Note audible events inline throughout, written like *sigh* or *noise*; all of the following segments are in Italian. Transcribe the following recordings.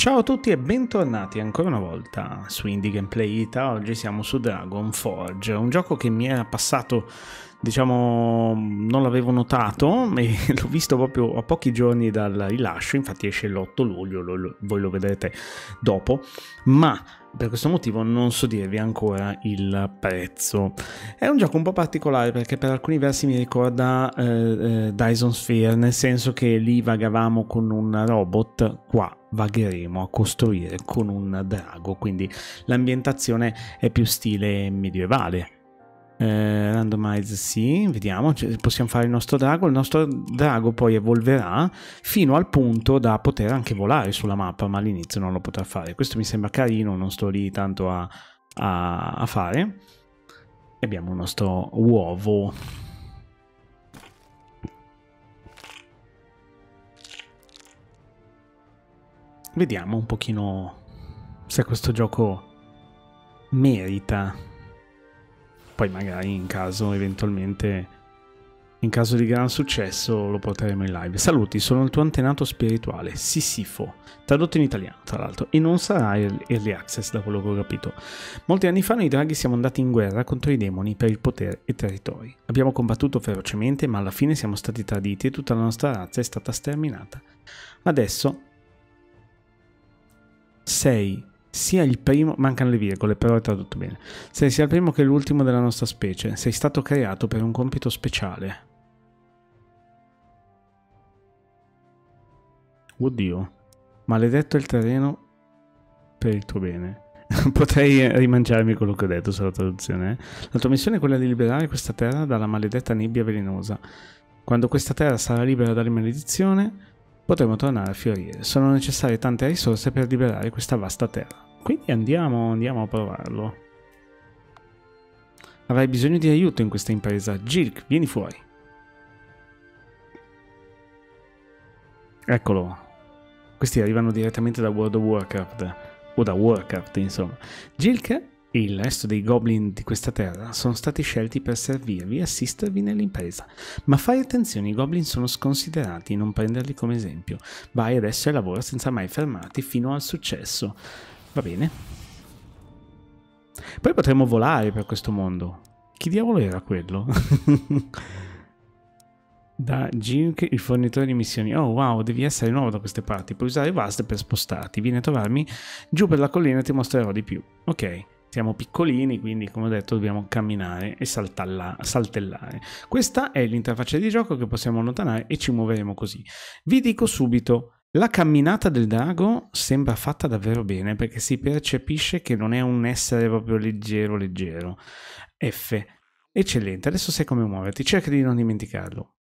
Ciao a tutti e bentornati ancora una volta su Indie Gameplay Ita. Oggi siamo su Dragon Forge, un gioco che mi era passato, diciamo, non l'avevo notato e *laughs* l'ho visto proprio a pochi giorni dal rilascio, infatti esce l'8 luglio, lo, lo, voi lo vedrete dopo, ma per questo motivo non so dirvi ancora il prezzo. È un gioco un po' particolare perché per alcuni versi mi ricorda eh, eh Dyson Sphere, nel senso che lì vagavamo con un robot, qua vagheremo a costruire con un drago, quindi l'ambientazione è più stile medievale. Eh, randomize sì, vediamo, cioè, possiamo fare il nostro drago, il nostro drago poi evolverà fino al punto da poter anche volare sulla mappa, ma all'inizio non lo potrà fare. Questo mi sembra carino, non sto lì tanto a, a, a fare. E abbiamo il nostro uovo. Vediamo un pochino se questo gioco merita poi magari in caso eventualmente in caso di gran successo lo porteremo in live. Saluti, sono il tuo antenato spirituale, Sisifo, tradotto in italiano tra l'altro, e non sarà early access da quello che ho capito. Molti anni fa noi draghi siamo andati in guerra contro i demoni per il potere e i territori. Abbiamo combattuto ferocemente, ma alla fine siamo stati traditi e tutta la nostra razza è stata sterminata. Adesso sei sia il primo, mancano le virgole, però è tradotto bene. Sei sia il primo che l'ultimo della nostra specie. Sei stato creato per un compito speciale. Oddio, maledetto il terreno per il tuo bene. *laughs* Potrei rimangiarmi quello che ho detto sulla traduzione. Eh? La tua missione è quella di liberare questa terra dalla maledetta nebbia velenosa. Quando questa terra sarà libera dalle maledizione, potremo tornare a fiorire. Sono necessarie tante risorse per liberare questa vasta terra. Quindi andiamo, andiamo a provarlo. Avrai bisogno di aiuto in questa impresa. Jirk, vieni fuori. Eccolo. Questi arrivano direttamente da World of Warcraft. O da Warcraft, insomma. Jirk e il resto dei goblin di questa terra sono stati scelti per servirvi e assistervi nell'impresa. Ma fai attenzione, i goblin sono sconsiderati, non prenderli come esempio. Vai adesso e lavora senza mai fermarti fino al successo. Va bene. Poi potremmo volare per questo mondo. Chi diavolo era quello? *laughs* da Jink, il fornitore di missioni. Oh wow, devi essere nuovo da queste parti. Puoi usare Vast per spostarti. Vieni a trovarmi giù per la collina e ti mostrerò di più. Ok, siamo piccolini, quindi come ho detto dobbiamo camminare e saltellare. Questa è l'interfaccia di gioco che possiamo allontanare e ci muoveremo così. Vi dico subito la camminata del drago sembra fatta davvero bene perché si percepisce che non è un essere proprio leggero leggero. F. Eccellente, adesso sai come muoverti, cerca di non dimenticarlo.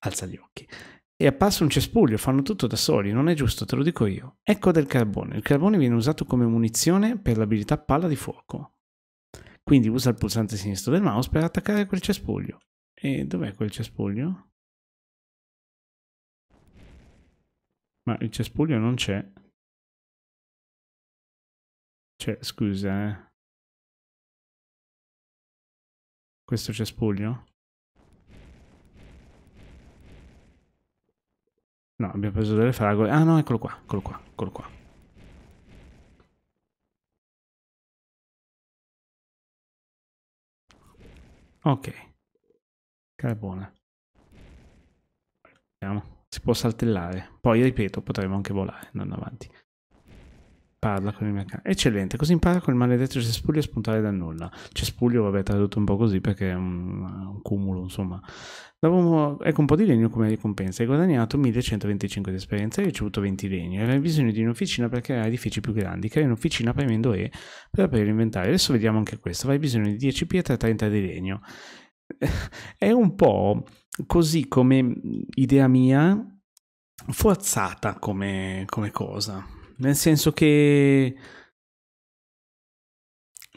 Alza gli occhi. È apparso un cespuglio, fanno tutto da soli, non è giusto, te lo dico io. Ecco del carbone, il carbone viene usato come munizione per l'abilità palla di fuoco. Quindi usa il pulsante sinistro del mouse per attaccare quel cespuglio. E dov'è quel cespuglio? Ma il cespuglio non c'è. Cioè, scusa, eh. Questo cespuglio? No, abbiamo preso delle fragole. Ah no, eccolo qua, eccolo qua, eccolo qua. Ok. Carbone. Vediamo si può saltellare. Poi, ripeto, potremmo anche volare, andando avanti. Parla con il meccanico. Eccellente, così impara con il maledetto cespuglio a spuntare dal nulla. Cespuglio, vabbè, tradotto un po' così perché è un, un cumulo, insomma. Dopo, ecco un po' di legno come ricompensa. Hai guadagnato 1125 di esperienza e hai ricevuto 20 legni. Hai bisogno di un'officina per creare edifici più grandi. Crea un'officina premendo E per aprire l'inventario. Adesso vediamo anche questo. Hai bisogno di 10 pietre e 30 di legno. *laughs* è un po' così come mm, idea mia forzata come, come cosa. Nel senso che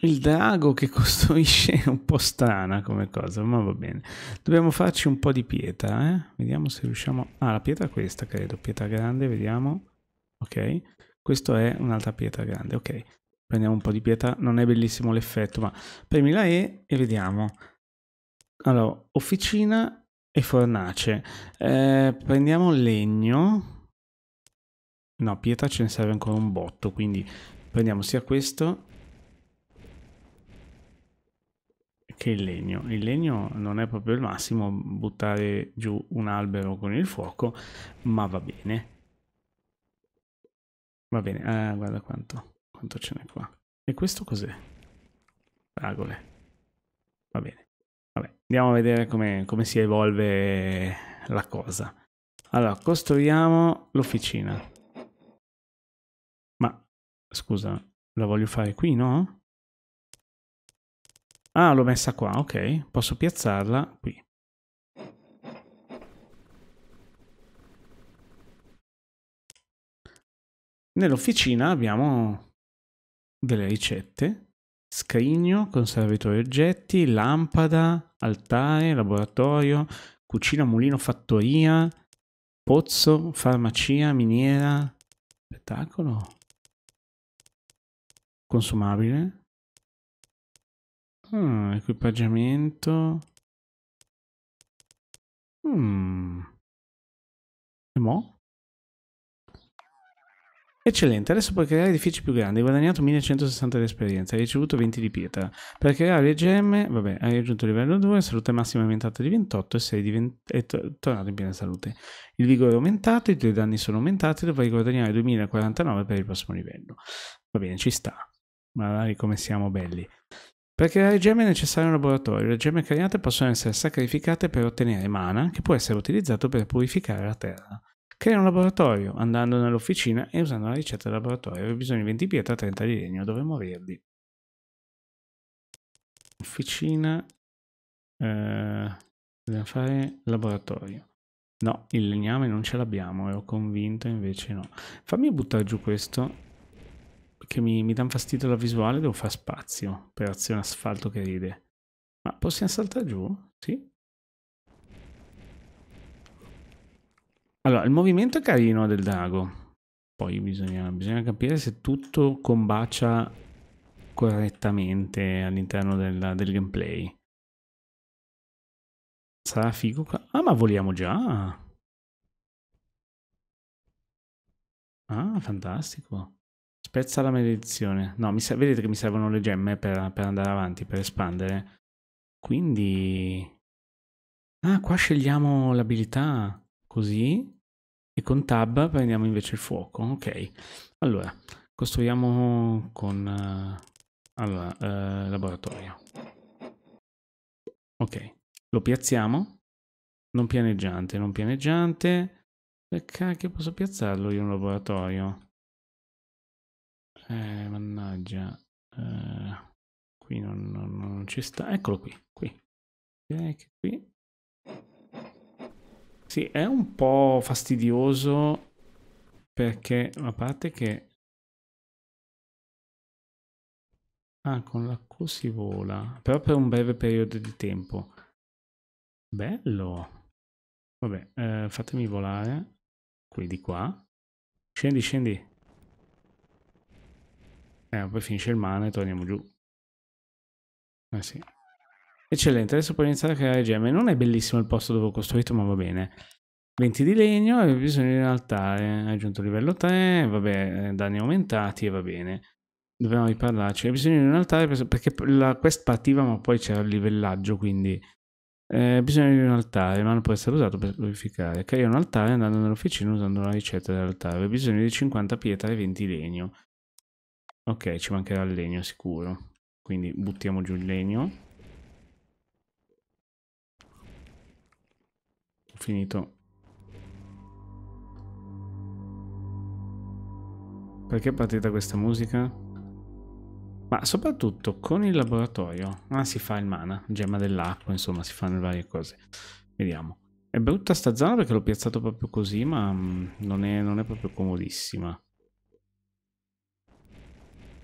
il drago che *laughs* costruisce è un po' strana come cosa, ma va bene. Dobbiamo farci un po' di pietra, eh? Vediamo se riusciamo... Ah, la pietra è questa, credo. Pietra grande, vediamo. Ok. Questo è un'altra pietra grande, ok. Prendiamo un po' di pietra. Non è bellissimo l'effetto, ma premi la E e vediamo. Allora, officina e fornace. Eh, prendiamo legno. No, pietra ce ne serve ancora un botto, quindi prendiamo sia questo che il legno. Il legno non è proprio il massimo buttare giù un albero con il fuoco, ma va bene. Va bene, eh, guarda quanto, quanto ce n'è qua. E questo cos'è? Fragole. Va bene. Vabbè, andiamo a vedere come, come si evolve la cosa. Allora, costruiamo l'officina. Ma, scusa, la voglio fare qui, no? Ah, l'ho messa qua, ok. Posso piazzarla qui. Nell'officina abbiamo delle ricette scrigno, conservatorio oggetti, lampada, altare, laboratorio, cucina, mulino, fattoria, pozzo, farmacia, miniera, spettacolo, consumabile, ah, equipaggiamento, hmm. e mo? Eccellente, adesso puoi creare edifici più grandi, hai guadagnato 1160 di esperienza, hai ricevuto 20 di pietra. Per creare le gemme, vabbè, hai raggiunto il livello 2, salute massima aumentata di 28 e sei divent- è to- tornato in piena salute. Il vigore è aumentato, i tuoi danni sono aumentati, dovrai guadagnare 2049 per il prossimo livello. Va bene, ci sta. Magari come siamo belli. Per creare gemme è necessario un laboratorio. Le gemme create possono essere sacrificate per ottenere mana, che può essere utilizzato per purificare la terra. Crea un laboratorio andando nell'officina e usando la ricetta del laboratorio. Ho bisogno di 20 pietra, 30 di legno, dovremmo averli. Officina, eh, dobbiamo fare laboratorio. No, il legname non ce l'abbiamo, ero convinto, invece no. Fammi buttare giù questo, perché mi, mi dà fastidio la visuale, devo fare spazio per azione asfalto che ride. Ma possiamo saltare giù? Sì? Allora, il movimento è carino del drago. Poi bisogna, bisogna capire se tutto combacia correttamente all'interno del, del gameplay. Sarà figo. qua. Ah, ma voliamo già. Ah, fantastico. Spezza la maledizione. No, mi vedete che mi servono le gemme per, per andare avanti, per espandere. Quindi... Ah, qua scegliamo l'abilità così, e con tab prendiamo invece il fuoco, ok. Allora, costruiamo con... Eh, allora, eh, laboratorio. Ok, lo piazziamo. Non pianeggiante, non pianeggiante. perché posso piazzarlo in un laboratorio? Eh, mannaggia. Eh, qui non, non, non, ci sta. Eccolo qui, qui. Direi qui sì, è un po' fastidioso perché, a parte che... Ah, con la Q si vola, però per un breve periodo di tempo. Bello! Vabbè, eh, fatemi volare qui di qua. Scendi, scendi. Eh, poi finisce il mana e torniamo giù. Eh sì. Eccellente, adesso puoi iniziare a creare gemme. Non è bellissimo il posto dove ho costruito, ma va bene. 20 di legno e bisogno di un altare. Hai aggiunto livello 3, vabbè, eh, danni aumentati e va bene. Dobbiamo riparlarci. Hai bisogno di un altare perché la quest partiva, ma poi c'era il livellaggio, quindi... Eh, bisogno di un altare, ma non può essere usato per purificare. Crea un altare andando nell'officina usando la ricetta dell'altare. Hai bisogno di 50 pietre e 20 legno. Ok, ci mancherà il legno sicuro. Quindi buttiamo giù il legno. finito. Perché è partita questa musica? Ma soprattutto con il laboratorio. Ah, si fa il mana, gemma dell'acqua, insomma, si fanno varie cose. Vediamo. È brutta sta zona perché l'ho piazzato proprio così, ma mm, non è, non è proprio comodissima.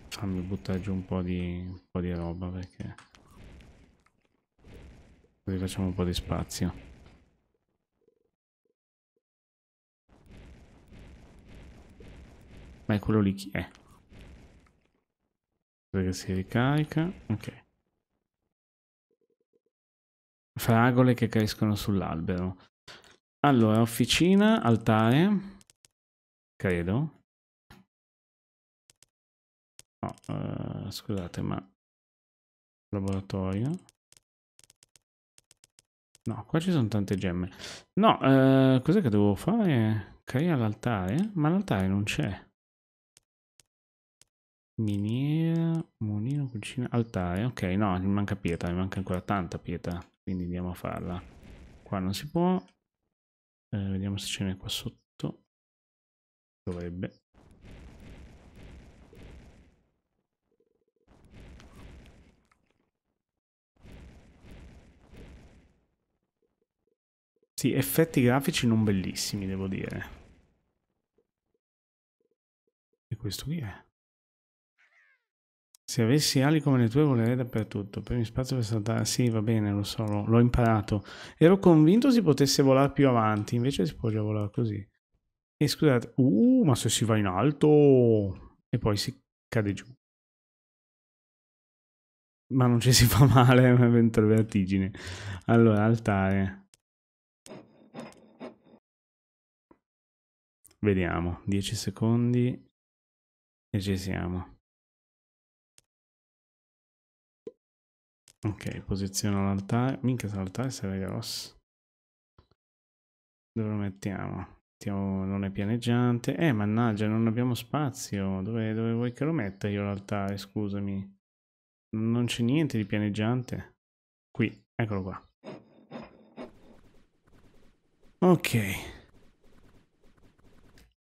Fammi buttare giù un po' di, un po di roba perché... Così facciamo un po' di spazio. Ma è quello lì chi è? Perché si ricarica. Ok. Fragole che crescono sull'albero. Allora, officina, altare. Credo. No, uh, scusate, ma... Laboratorio. No, qua ci sono tante gemme. No, uh, cos'è che devo fare? Crea l'altare? Ma l'altare non c'è. Miniera, mulino, cucina, altare. Ok, no, mi manca pietra, mi manca ancora tanta pietra. Quindi andiamo a farla. Qua non si può. Eh, vediamo se ce n'è qua sotto. Dovrebbe. Sì, effetti grafici non bellissimi, devo dire. E questo qui è? Se avessi ali come le tue volerei dappertutto, premi spazio per saltare. Sì, va bene, lo so, l'ho imparato. Ero convinto si potesse volare più avanti, invece si può già volare così. E scusate, uh, ma se si va in alto e poi si cade giù. Ma non ci si fa male, *laughs* è un evento vertigine. Allora, altare. Vediamo, 10 secondi e ci siamo. Ok, posiziono l'altare. Minchia, se l'altare sarebbe grosso. Dove lo mettiamo? Mettiamo non è pianeggiante. Eh, mannaggia, non abbiamo spazio. Dove, dove vuoi che lo metta io l'altare? Scusami. Non c'è niente di pianeggiante. Qui, eccolo qua. Ok.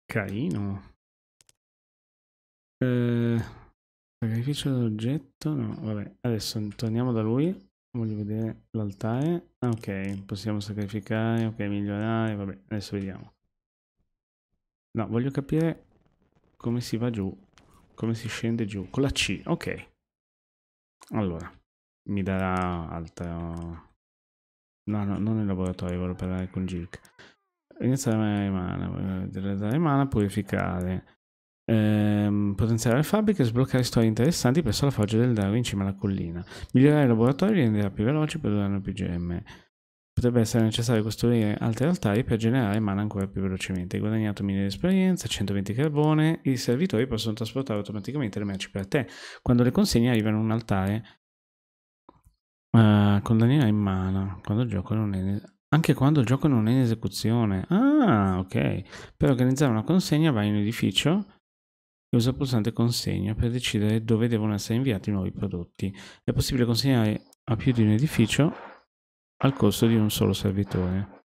Carino. Eh, Sacrificio dell'oggetto? No, vabbè. Adesso torniamo da lui. Voglio vedere l'altare. Ah, ok, possiamo sacrificare, ok, migliorare, vabbè, adesso vediamo. No, voglio capire come si va giù, come si scende giù. Con la C, ok. Allora, mi darà altro... No, no, non il laboratorio, voglio parlare con Jilk. Iniziare a mana, dare mana, purificare. Ehm, potenziare le fabbriche, sbloccare storie interessanti presso la foggia del Darwin in cima alla collina. Migliorare i laboratori renderà più veloci per durare più gemme. Potrebbe essere necessario costruire altri altari per generare mana ancora più velocemente. Hai guadagnato 1000 di esperienza, 120 carbone. I servitori possono trasportare automaticamente le merci per te. Quando le consegne arrivano un altare, uh, in mana. Quando il gioco non è anche quando il gioco non è in esecuzione. Ah, ok. Per organizzare una consegna vai in un edificio e usa il pulsante consegna per decidere dove devono essere inviati i nuovi prodotti. È possibile consegnare a più di un edificio al costo di un solo servitore.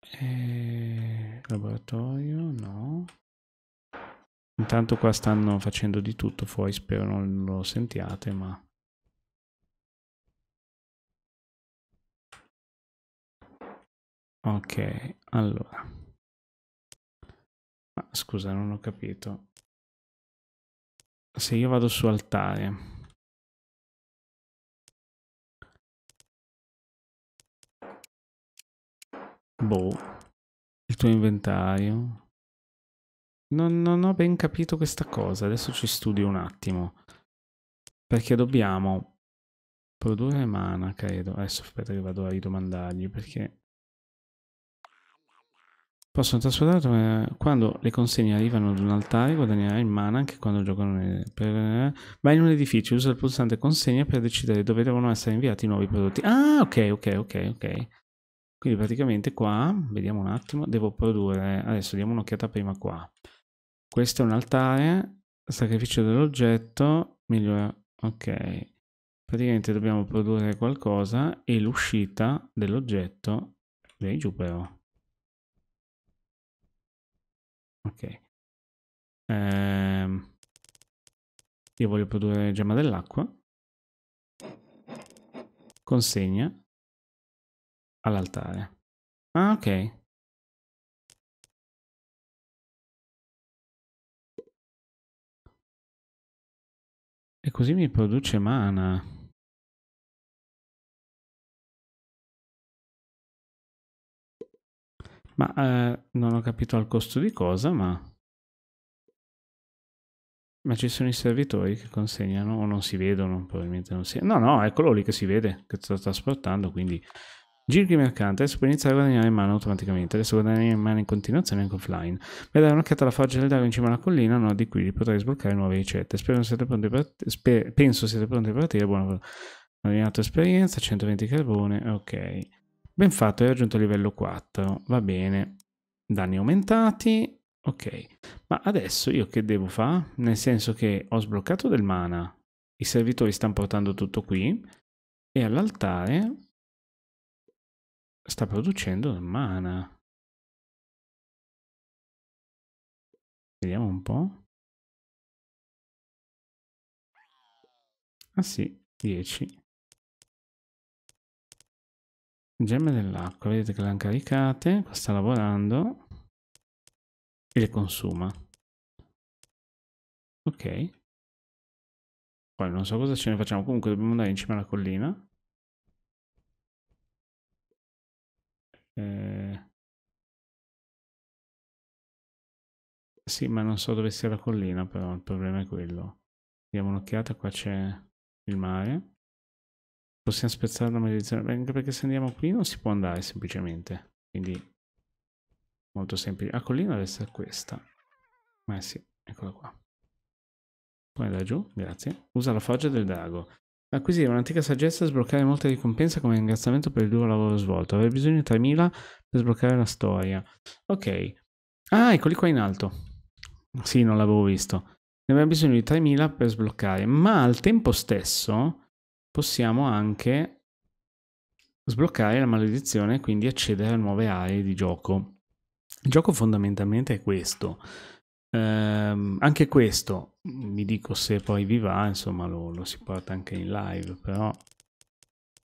E... Eh, laboratorio? No. Intanto qua stanno facendo di tutto fuori, spero non lo sentiate, ma... Ok, allora. Ma scusa, non ho capito. Se io vado su altare. Boh, il tuo inventario. Non, non, ho ben capito questa cosa, adesso ci studio un attimo. Perché dobbiamo produrre mana, credo. Adesso aspetta che vado a ridomandargli, perché Possono trasformare eh, quando le consegne arrivano ad un altare guadagnerai il mana anche quando giocano per... Eh, vai in un edificio usa il pulsante consegna per decidere dove devono essere inviati i nuovi prodotti ah ok ok ok ok quindi praticamente qua vediamo un attimo devo produrre adesso diamo un'occhiata prima qua questo è un altare sacrificio dell'oggetto migliora ok praticamente dobbiamo produrre qualcosa e l'uscita dell'oggetto vieni giù però Ok. Ehm, io voglio produrre gemma dell'acqua. Consegna all'altare. Ah, ok. E così mi produce mana. Ma eh, non ho capito al costo di cosa, ma... Ma ci sono i servitori che consegnano o non si vedono, probabilmente non si... No, no, eccolo lì che si vede, che sto trasportando, quindi... Girchi mercante, adesso puoi iniziare a guadagnare in mano automaticamente, adesso guadagni in mano in continuazione anche offline. Vai dare un'occhiata alla forgia del drago in cima alla collina, no, di qui potrai sbloccare nuove ricette. Spero siete pronti per... Sper... Penso siate pronti per partire, buona... Ho esperienza, 120 carbone, ok. Ben fatto, hai raggiunto il livello 4. Va bene. Danni aumentati. Ok, ma adesso io che devo fare? Nel senso che ho sbloccato del mana, i servitori stanno portando tutto qui e all'altare sta producendo del mana. Vediamo un po'. Ah sì, 10. Gemme dell'acqua, vedete che le hanno caricate, qua sta lavorando e le consuma. Ok. Poi non so cosa ce ne facciamo, comunque dobbiamo andare in cima alla collina. Eh... Sì, ma non so dove sia la collina però, il problema è quello. Diamo un'occhiata, qua c'è il mare. Possiamo spezzare la maledizione. Anche perché se andiamo qui non si può andare semplicemente. Quindi molto semplice. La collina deve essere questa. Ma eh sì, eccola qua. Poi da giù, grazie. Usa la foggia del drago. Acquisire un'antica saggezza e sbloccare molte ricompense come ringraziamento per il duro lavoro svolto. Avrei bisogno di 3000 per sbloccare la storia. Ok. Ah, eccoli qua in alto. Sì, non l'avevo visto. Ne abbiamo bisogno di 3000 per sbloccare, ma al tempo stesso possiamo anche sbloccare la maledizione e quindi accedere a nuove aree di gioco. Il gioco fondamentalmente è questo. Ehm, anche questo, vi dico se poi vi va, insomma lo, lo si porta anche in live, però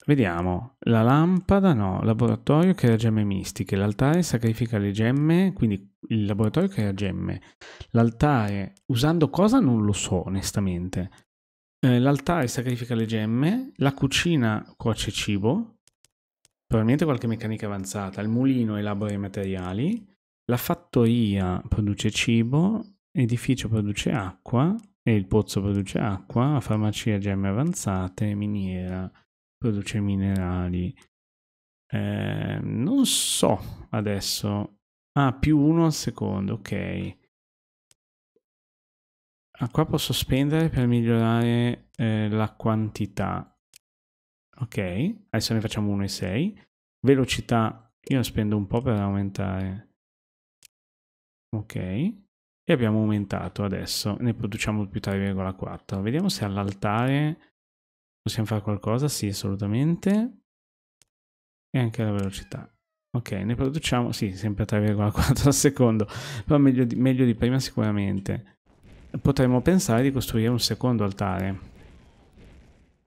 Vediamo, la lampada no, laboratorio crea gemme mistiche, l'altare sacrifica le gemme, quindi il laboratorio crea gemme, l'altare usando cosa non lo so onestamente, eh, l'altare sacrifica le gemme, la cucina cuoce cibo, probabilmente qualche meccanica avanzata, il mulino elabora i materiali, la fattoria produce cibo, l'edificio produce acqua e il pozzo produce acqua, la farmacia gemme avanzate, miniera produce minerali. Eh, non so adesso. Ah, più uno al secondo, ok. Ah, qua posso spendere per migliorare eh, la quantità. Ok, adesso ne facciamo 1,6. Velocità, io spendo un po' per aumentare. Ok, e abbiamo aumentato adesso. Ne produciamo più 3,4. Vediamo se all'altare possiamo fare qualcosa. Sì, assolutamente. E anche la velocità. Ok, ne produciamo, sì, sempre 3,4 *laughs* al secondo, però meglio di, meglio di prima sicuramente potremmo pensare di costruire un secondo altare.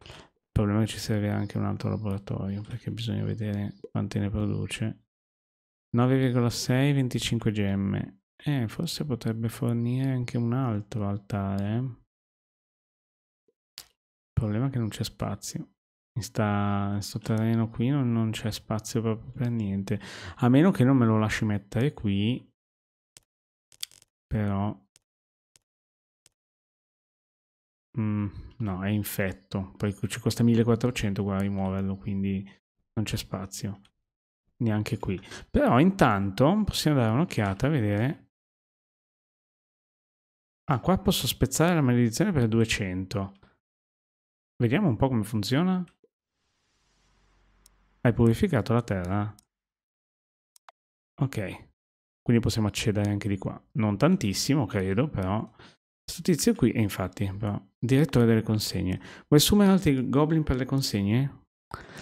Il problema è che ci serve anche un altro laboratorio perché bisogna vedere quante ne produce. 9,6, 25 gemme. Eh, forse potrebbe fornire anche un altro altare. Il problema è che non c'è spazio. In questo terreno qui non, non c'è spazio proprio per niente. A meno che non me lo lasci mettere qui. Però Mm, no, è infetto. Poi ci costa 1400 guarda, rimuoverlo, quindi non c'è spazio. Neanche qui. Però intanto possiamo dare un'occhiata a vedere... Ah, qua posso spezzare la maledizione per 200. Vediamo un po' come funziona. Hai purificato la terra. Ok. Quindi possiamo accedere anche di qua. Non tantissimo, credo, però... Questo tizio qui, è eh, infatti, però, direttore delle consegne. Vuoi assumere altri goblin per le consegne?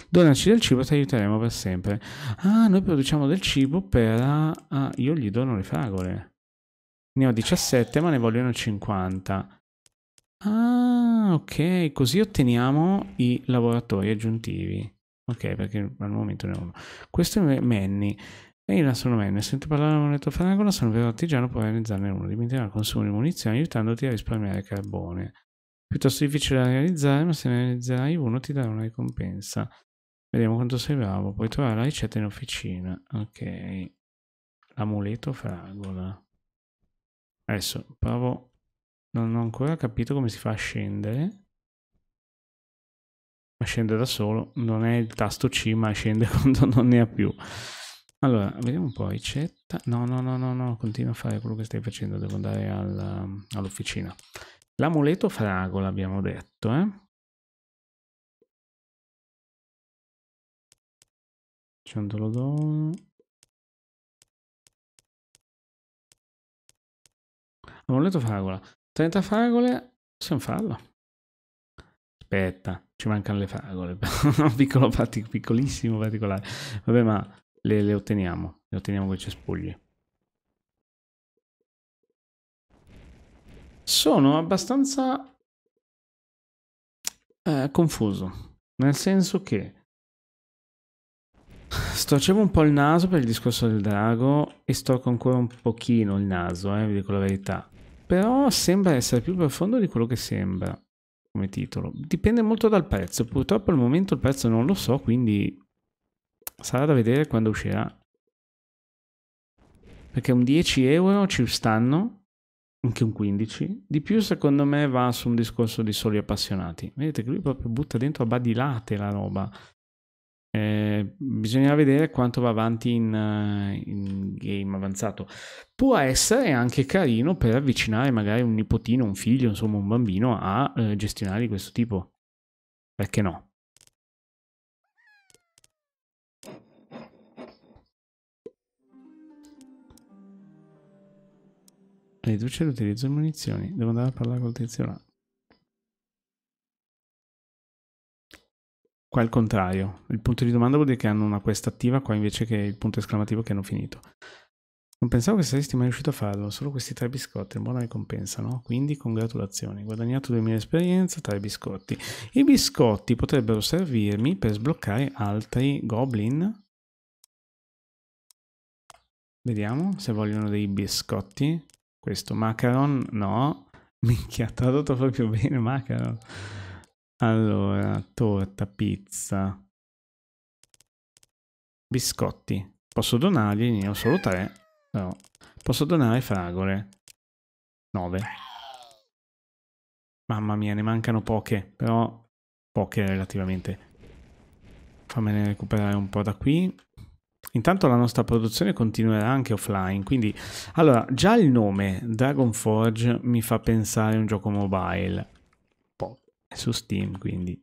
Donaci del cibo, e ti aiuteremo per sempre. Ah, noi produciamo del cibo per... Ah, ah io gli dono le fragole. Ne ho 17, ma ne vogliono 50. Ah, ok, così otteniamo i lavoratori aggiuntivi. Ok, perché al momento ne ho uno. Questo è Manny. E in astronomia, sento parlare della moneta frangola, sono vero artigiano, può realizzarne uno, diminuirà il consumo di munizioni aiutandoti a risparmiare carbone. Piuttosto difficile da realizzare, ma se ne realizzerai uno ti darà una ricompensa. Vediamo quanto sei bravo, puoi trovare la ricetta in officina. Ok, l'amuleto fragola. Adesso provo, non ho ancora capito come si fa a scendere. Ma scende da solo, non è il tasto C, ma scende *laughs* quando non ne ha più. Allora, vediamo un po', ricetta. No, no, no, no, no, continua a fare quello che stai facendo, devo andare al, um, all'officina. L'amuleto fragola abbiamo detto, eh? Ciondolo d'oro. Amuleto fragola. 30 fragole, possiamo farlo. Aspetta, ci mancano le fragole, un *laughs* piccolo, piccolissimo particolare. Vabbè, ma le, le otteniamo, le otteniamo con i cespugli. Sono abbastanza eh, confuso, nel senso che Storcevo un po' il naso per il discorso del drago e storco ancora un pochino il naso, eh, vi dico la verità. Però sembra essere più profondo di quello che sembra come titolo. Dipende molto dal prezzo, purtroppo al momento il prezzo non lo so, quindi Sarà da vedere quando uscirà. Perché un 10 euro ci stanno, anche un 15. Di più secondo me va su un discorso di soli appassionati. Vedete che lui proprio butta dentro a badilate la roba. Eh, bisognerà vedere quanto va avanti in, eh, in, game avanzato. Può essere anche carino per avvicinare magari un nipotino, un figlio, insomma un bambino a eh, gestionali di questo tipo. Perché no? Riduce l'utilizzo di munizioni. Devo andare a parlare col tizio là. Qua è il contrario. Il punto di domanda vuol dire che hanno una questa attiva, qua invece che il punto esclamativo che hanno finito. Non pensavo che saresti mai riuscito a farlo, solo questi tre biscotti, buona ricompensa, no? Quindi congratulazioni, guadagnato 2000 esperienza, tre biscotti. I biscotti potrebbero servirmi per sbloccare altri goblin. Vediamo se vogliono dei biscotti questo. Macaron no, *laughs* minchia, tradotto proprio bene macaron. Allora, torta, pizza, biscotti. Posso donargli, ne ho solo tre, però posso donare fragole. 9. Mamma mia, ne mancano poche, però poche relativamente. Fammene recuperare un po' da qui. Intanto la nostra produzione continuerà anche offline, quindi allora già il nome Dragon Forge mi fa pensare a un gioco mobile. Po è su Steam, quindi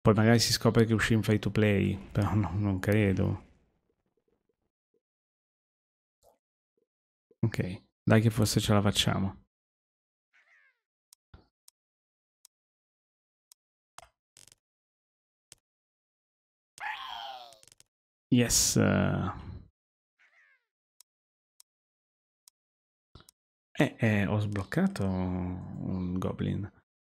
poi magari si scopre che uscì in free to play, però no, non credo. Ok, dai che forse ce la facciamo. Yes. Eh, eh, ho sbloccato un goblin.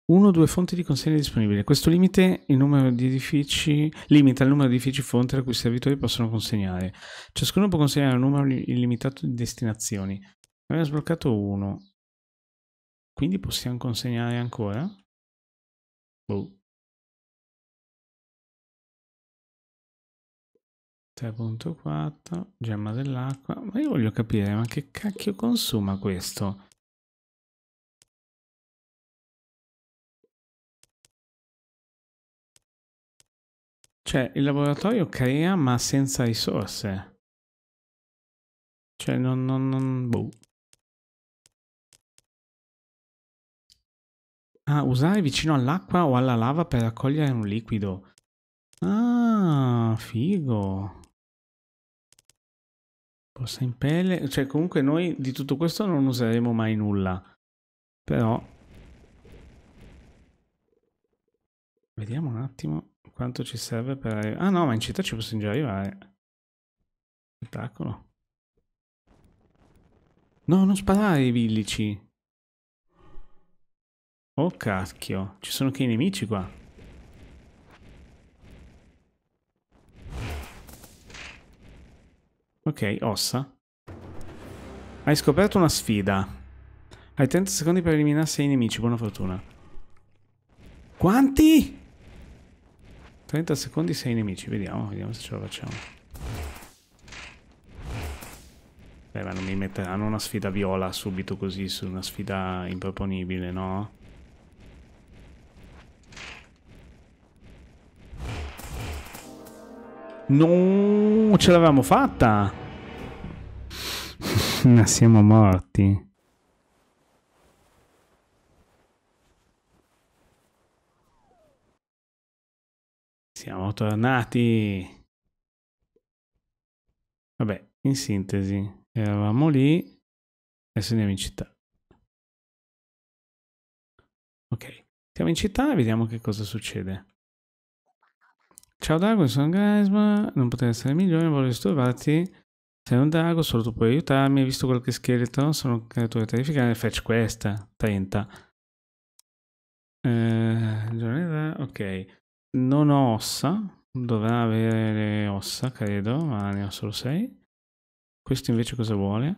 1 o due fonti di consegna disponibili. Questo limite il numero di edifici, limita il numero di edifici fonte da cui i servitori possono consegnare. Ciascuno può consegnare un numero illimitato di destinazioni. Abbiamo sbloccato uno. Quindi possiamo consegnare ancora? Boh. 3.4, gemma dell'acqua. Ma io voglio capire, ma che cacchio consuma questo? Cioè, il laboratorio crea ma senza risorse. Cioè, non... non, non boh. Ah, usare vicino all'acqua o alla lava per raccogliere un liquido. Ah, figo. Possa in pelle, cioè comunque noi di tutto questo non useremo mai nulla, però vediamo un attimo quanto ci serve per arrivare. Ah no, ma in città ci possiamo già arrivare. Spettacolo. No, non sparare i villici. Oh cacchio, ci sono che i nemici qua. Ok, ossa. Hai scoperto una sfida. Hai 30 secondi per eliminare 6 nemici, buona fortuna. Quanti? 30 secondi, 6 nemici, vediamo, vediamo se ce la facciamo. Beh, ma non mi metteranno una sfida viola subito così, su una sfida improponibile, no? No, ce l'avevamo fatta. Ma siamo morti. Siamo tornati. Vabbè, in sintesi, eravamo lì, adesso andiamo in città. Ok, siamo in città e vediamo che cosa succede. Ciao Dago, sono Gaisma, non potrei essere migliore, vorrei risolvarti. Sei un Dago, solo tu puoi aiutarmi. Hai visto qualche scheletro? Sono creature terrificante, fetch questa, 30. Eh, ok. Non ho ossa, dovrà avere le ossa, credo, ma ne ho solo 6. Questo invece cosa vuole?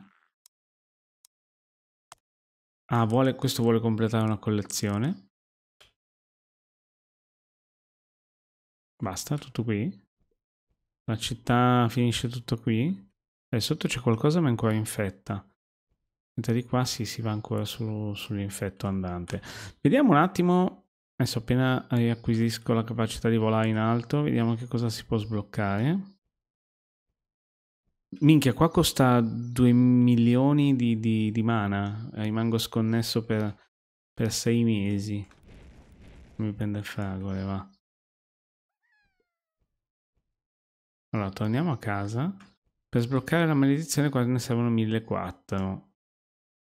Ah, vuole, questo vuole completare una collezione. Basta, tutto qui. La città finisce tutto qui. E eh, sotto c'è qualcosa ma è ancora infetta. Mentre di qua sì, si va ancora su, sull'infetto andante. Vediamo un attimo. Adesso appena riacquisisco la capacità di volare in alto, vediamo che cosa si può sbloccare. Minchia, qua costa 2 milioni di, di, di mana. Eh, rimango sconnesso per, 6 mesi. Mi prende il fragole, eh, va. Allora, torniamo a casa. Per sbloccare la maledizione qua ne servono 1004.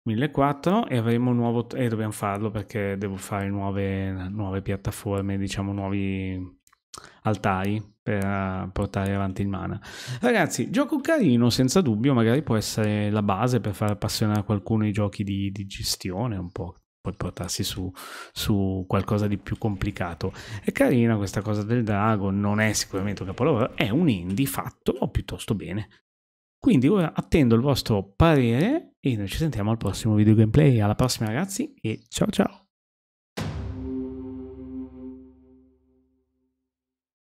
1004 e avremo un nuovo... e dobbiamo farlo perché devo fare nuove, nuove piattaforme, diciamo nuovi altari per eh, portare avanti il mana. Ragazzi, gioco carino, senza dubbio, magari può essere la base per far appassionare qualcuno i giochi di, di gestione un po' puoi portarsi su, su, qualcosa di più complicato. È carina questa cosa del drago, non è sicuramente un capolavoro, è un indie fatto piuttosto bene. Quindi ora attendo il vostro parere e noi ci sentiamo al prossimo video gameplay. Alla prossima ragazzi e ciao ciao!